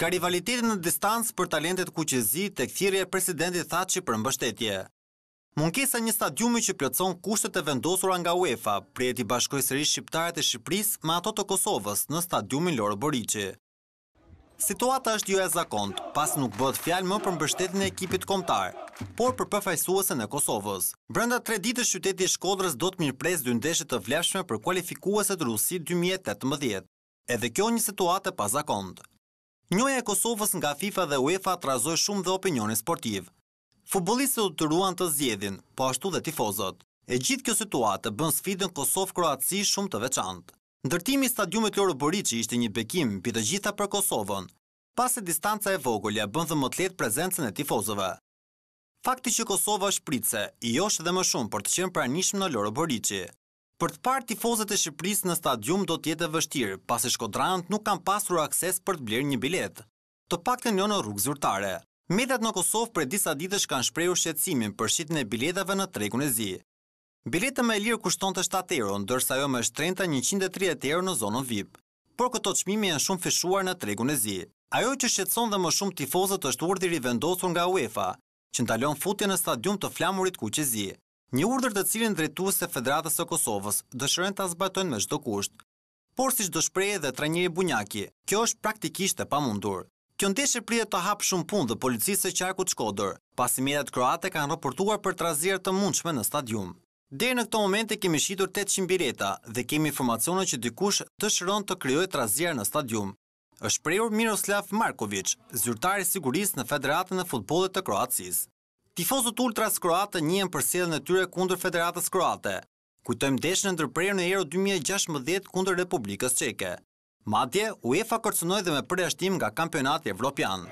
Nga rivalitetin në distancë për talentet ku që zi të këthiri e presidentit tha që për mbështetje. Munkesa një stadiumi që plëcon kushtet e vendosura nga UEFA, i bashkoj sëri shqiptarët e Shqipëris ma ato të Kosovës në stadiumin Loro Borici. Situata është jo e zakont, pas nuk bëdë fjalë më për mbështetin e ekipit komtar, por për përfajsuese në Kosovës. Brenda tre ditë shqyteti shkodrës do të mirë prezë dë ndeshët të vlefshme për kualifikuese të Rusi 2018. Edhe kjo një situate pa zakontë njoja e Kosovës nga FIFA dhe UEFA të razoj shumë dhe opinioni sportiv. Futbolistët të të ruan të zjedhin, po ashtu dhe tifozot. E gjithë kjo situatë bën sfidën Kosovë-Kroaci shumë të veçantë. Ndërtimi i stadiumit Loro Boriçi ishte një bekim për të gjitha për Kosovën, pas e distanca e vogël bën bën më të lehtë prezencën e tifozëve. Fakti që Kosova pritëse, i josh dhe më shumë për të qenë pranishëm në Loro Boriçi. Për të parë tifozët e Shqipërisë në stadium do të jetë vështirë, pasi Shkodranët nuk kanë pasur akses për të bler një bilet. Të pak të një në rrugë zyrtare. Medjat në Kosovë për disa ditësh kanë shprehur shqetësimin për shitjen e biletave në tregun e zi. Bileta me lirë kushton të 7 euro, ndërsa ajo më shtrenta 130 euro në zonën VIP. Por këto çmime janë shumë fishuar në tregun e zi. Ajo që shqetëson dhe më shumë tifozët është urdhri nga UEFA, që ndalon futjen në stadium të flamurit kuq e zi një urdër të cilin drejtues të Federatës së Kosovës dëshiron ta zbatojnë me çdo kusht. Por siç do shprehej edhe Tranjeri Bunjaki, kjo është praktikisht e pamundur. Kjo ndeshje pritet të hapë shumë punë dhe policisë së qarkut Shkodër, pasi mediat kroate kanë raportuar për trazier të mundshme në stadium. Deri në këtë momente kemi shitur 800 bileta dhe kemi informacione që dikush dëshiron të krijojë trazier në stadium. Është prejur Miroslav Markovic, zyrtari sigurisë në Federatën e Futbolit të Kroatisë tifozët ultras kroatë njëhen për sjelljen e tyre kundër Federatës Kroate. Kujtojmë deshën e ndërprerë në Euro 2016 kundër Republikës Çeke. Madje UEFA kërcënoi dhe me përjashtim nga kampionati evropian.